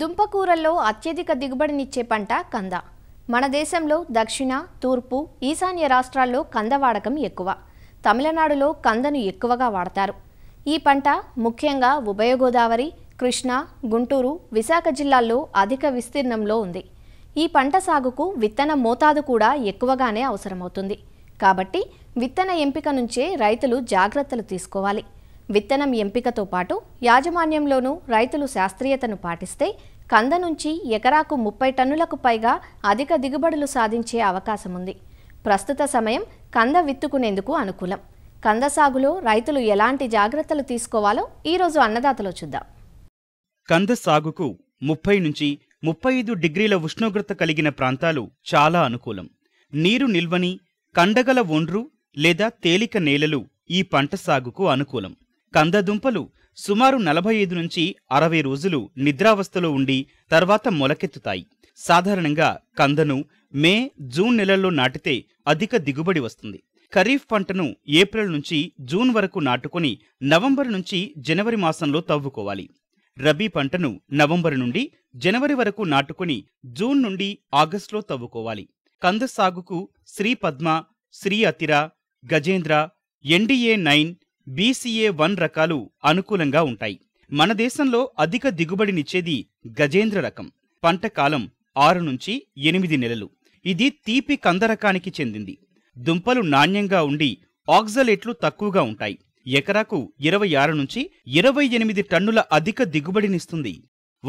దుంపకూరల్లో అత్యధిక దిగుబడినిచ్చే పంట కంద మన దేశంలో దక్షిణ తూర్పు ఈశాన్య రాష్ట్రాల్లో కంద వాడకం ఎక్కువ తమిళనాడులో కందను ఎక్కువగా వాడతారు ఈ పంట ముఖ్యంగా ఉభయ గోదావరి కృష్ణా గుంటూరు విశాఖ జిల్లాల్లో అధిక విస్తీర్ణంలో ఉంది ఈ పంట సాగుకు విత్తన మోతాదు కూడా ఎక్కువగానే అవసరమవుతుంది కాబట్టి విత్తన ఎంపిక నుంచే రైతులు జాగ్రత్తలు తీసుకోవాలి విత్తనం ఎంపికతో పాటు యాజమాన్యంలోనూ రైతులు శాస్త్రీయతను పాటిస్తే కంద నుంచి ఎకరాకు ముప్పై టన్నులకు పైగా అధిక దిగుబడులు సాధించే అవకాశం ఉంది ప్రస్తుత సమయం కంద విత్తుకునేందుకు అనుకూలం కంద సాగులో రైతులు ఎలాంటి జాగ్రత్తలు తీసుకోవాలో ఈరోజు అన్నదాతలో చూద్దాం కంద సాగుకు ముప్పై నుంచి ముప్పై ఐదు డిగ్రీల ఉష్ణోగ్రత కలిగిన ప్రాంతాలు చాలా అనుకూలం నీరు నిల్వని కండగల ఒండ్రు లేదా తేలిక నేలలు ఈ పంట సాగుకు అనుకూలం కందదుంపలు సుమారు నలభై ఐదు నుంచి అరవై రోజులు నిద్రావస్థలో ఉండి తర్వాత మొలకెత్తుతాయి సాధారణంగా కందను మే జూన్ నెలల్లో నాటితే అధిక దిగుబడి వస్తుంది ఖరీఫ్ పంటను ఏప్రిల్ నుంచి జూన్ వరకు నాటుకొని నవంబర్ నుంచి జనవరి మాసంలో తవ్వుకోవాలి రబీ పంటను నవంబర్ నుండి జనవరి వరకు నాటుకొని జూన్ నుండి ఆగస్టులో తవ్వుకోవాలి కంద సాగుకు Sri Padma Sri Athira Gajendra NDA nine BCA one రకాలు అనుకూలంగా ఉంటాయి మన దేశంలో అధిక దిగుబడినిచ్చేది గజేంద్ర రకం పంట కాలం ఆరు నుంచి ఎనిమిది నెలలు ఇది తీపి కందరకానికి చెందింది దుంపలు నాణ్యంగా ఉండి ఆక్జలేట్లు తక్కువగా ఉంటాయి ఎకరాకు ఇరవై ఆరు నుంచి ఇరవై ఎనిమిది టన్నుల అధిక దిగుబడినిస్తుంది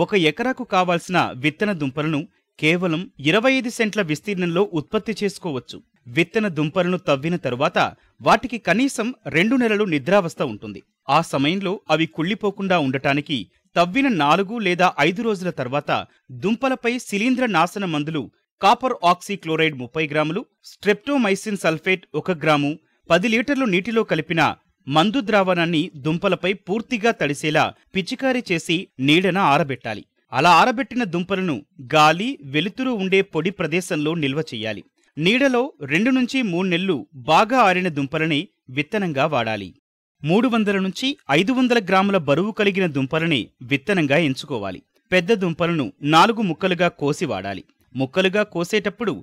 ఒక ఎకరాకు కావాల్సిన విత్తన దుంపలను కేవలం ఇరవై ఐదు సెంట్ల విస్తీర్ణంలో ఉత్పత్తి చేసుకోవచ్చు విత్తన దుంపలను తవ్విన తరువాత వాటికి కనీసం రెండు నెలలు నిద్రావస్థ ఉంటుంది ఆ సమయంలో అవి కుళ్ళిపోకుండా ఉండటానికి తవ్విన నాలుగు లేదా ఐదు రోజుల తర్వాత దుంపలపై శిలీంద్ర నాశన మందులు కాపర్ క్లోరైడ్ ముప్పై గ్రాములు స్ట్రెప్టోమైసిన్ సల్ఫేట్ ఒక గ్రాము పది లీటర్లు నీటిలో కలిపిన మందు ద్రావణాన్ని దుంపలపై పూర్తిగా తడిసేలా పిచికారీ చేసి నీడన ఆరబెట్టాలి అలా ఆరబెట్టిన దుంపలను గాలి వెలుతురు ఉండే పొడి ప్రదేశంలో నిల్వ చేయాలి నీడలో రెండు నుంచి మూడు నెల్లు బాగా ఆరిన దుంపలని విత్తనంగా వాడాలి మూడు వందల నుంచి ఐదు వందల గ్రాముల బరువు కలిగిన దుంపలని విత్తనంగా ఎంచుకోవాలి పెద్ద దుంపలను నాలుగు ముక్కలుగా కోసి వాడాలి ముక్కలుగా కోసేటప్పుడు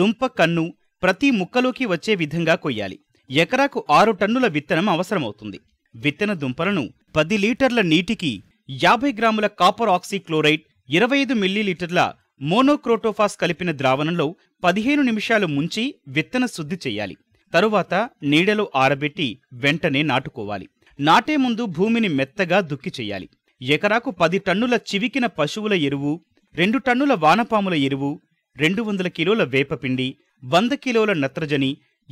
దుంప కన్ను ప్రతి ముక్కలోకి వచ్చే విధంగా కొయ్యాలి ఎకరాకు ఆరు టన్నుల విత్తనం అవసరమవుతుంది విత్తన దుంపలను పది లీటర్ల నీటికి యాభై గ్రాముల కాపర్ ఆక్సీక్లోరైడ్ ఇరవై ఐదు మిల్లీలీటర్ల మోనోక్రోటోఫాస్ కలిపిన ద్రావణంలో పదిహేను నిమిషాలు ముంచి విత్తన శుద్ధి చేయాలి తరువాత నీడలో ఆరబెట్టి వెంటనే నాటుకోవాలి నాటే ముందు భూమిని మెత్తగా దుక్కి చేయాలి ఎకరాకు పది టన్నుల చివికిన పశువుల ఎరువు రెండు టన్నుల వానపాముల ఎరువు రెండు వందల కిలోల వేపపిండి వంద కిలోల నత్రజని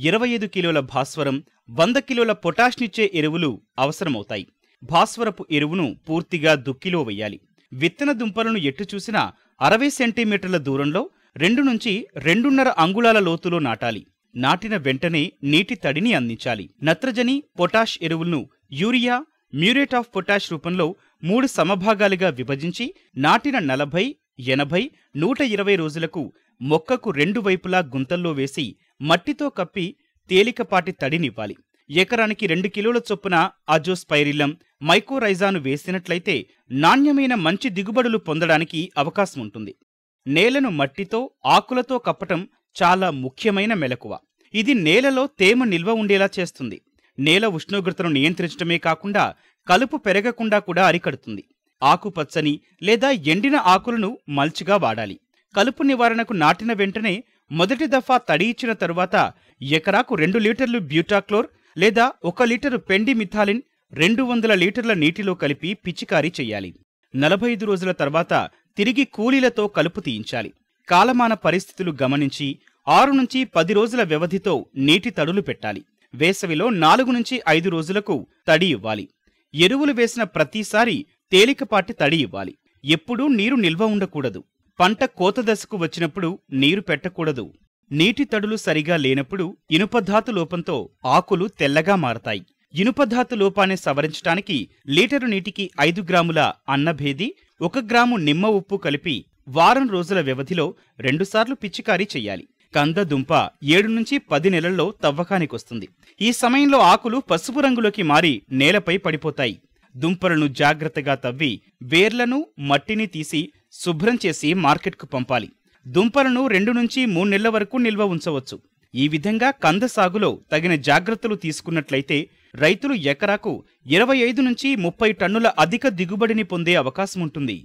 ఇరవై ఐదు కిలోల భాస్వరం వంద కిలోల పొటాష్నిచ్చే ఎరువులు అవసరమవుతాయి భాస్వరపు ఎరువును పూర్తిగా దుక్కిలో వేయాలి విత్తన దుంపలను ఎట్టు చూసినా అరవై సెంటీమీటర్ల దూరంలో రెండు నుంచి రెండున్నర అంగుళాల లోతులో నాటాలి నాటిన వెంటనే నీటి తడిని అందించాలి నత్రజని పొటాష్ ఎరువులను యూరియా మ్యూరేట్ ఆఫ్ పొటాష్ రూపంలో మూడు సమభాగాలుగా విభజించి నాటిన నలభై ఎనభై నూట ఇరవై రోజులకు మొక్కకు రెండు వైపులా గుంతల్లో వేసి మట్టితో కప్పి తేలికపాటి తడినివ్వాలి ఎకరానికి రెండు కిలోల చొప్పున అజోస్పైరిలం మైకోరైజాను వేసినట్లయితే నాణ్యమైన మంచి దిగుబడులు పొందడానికి అవకాశం ఉంటుంది నేలను మట్టితో ఆకులతో కప్పటం చాలా ముఖ్యమైన మెలకువ ఇది నేలలో తేమ నిల్వ ఉండేలా చేస్తుంది నేల ఉష్ణోగ్రతను నియంత్రించడమే కాకుండా కలుపు పెరగకుండా కూడా అరికడుతుంది ఆకుపచ్చని లేదా ఎండిన ఆకులను మల్చిగా వాడాలి కలుపు నివారణకు నాటిన వెంటనే మొదటి దఫా తడి ఇచ్చిన తరువాత ఎకరాకు రెండు లీటర్లు బ్యూటాక్లోర్ లేదా ఒక లీటరు పెండి మిథాలిన్ రెండు వందల లీటర్ల నీటిలో కలిపి పిచికారీ చేయాలి నలభై ఐదు రోజుల తర్వాత తిరిగి కూలీలతో కలుపు తీయించాలి కాలమాన పరిస్థితులు గమనించి ఆరు నుంచి పది రోజుల వ్యవధితో నీటి తడులు పెట్టాలి వేసవిలో నాలుగు నుంచి ఐదు రోజులకు తడి ఇవ్వాలి ఎరువులు వేసిన ప్రతిసారి తేలికపాటి తడి ఇవ్వాలి ఎప్పుడూ నీరు నిల్వ ఉండకూడదు పంట కోత దశకు వచ్చినప్పుడు నీరు పెట్టకూడదు నీటి తడులు సరిగా లేనప్పుడు ఇనుపధాతు లోపంతో ఆకులు తెల్లగా మారతాయి ఇనుపధాతు లోపాన్ని సవరించటానికి లీటరు నీటికి ఐదు గ్రాముల అన్నభేది ఒక గ్రాము నిమ్మ ఉప్పు కలిపి వారం రోజుల వ్యవధిలో రెండుసార్లు పిచ్చికారీ చెయ్యాలి కంద దుంప ఏడు నుంచి పది నెలల్లో తవ్వకానికొస్తుంది ఈ సమయంలో ఆకులు పసుపు రంగులోకి మారి నేలపై పడిపోతాయి దుంపలను జాగ్రత్తగా తవ్వి వేర్లను మట్టిని తీసి శుభ్రం చేసి మార్కెట్కు పంపాలి దుంపలను రెండు నుంచి మూడు నెలల వరకు నిల్వ ఉంచవచ్చు ఈ విధంగా కంద సాగులో తగిన జాగ్రత్తలు తీసుకున్నట్లయితే రైతులు ఎకరాకు ఇరవై ఐదు నుంచి ముప్పై టన్నుల అధిక దిగుబడిని పొందే అవకాశం ఉంటుంది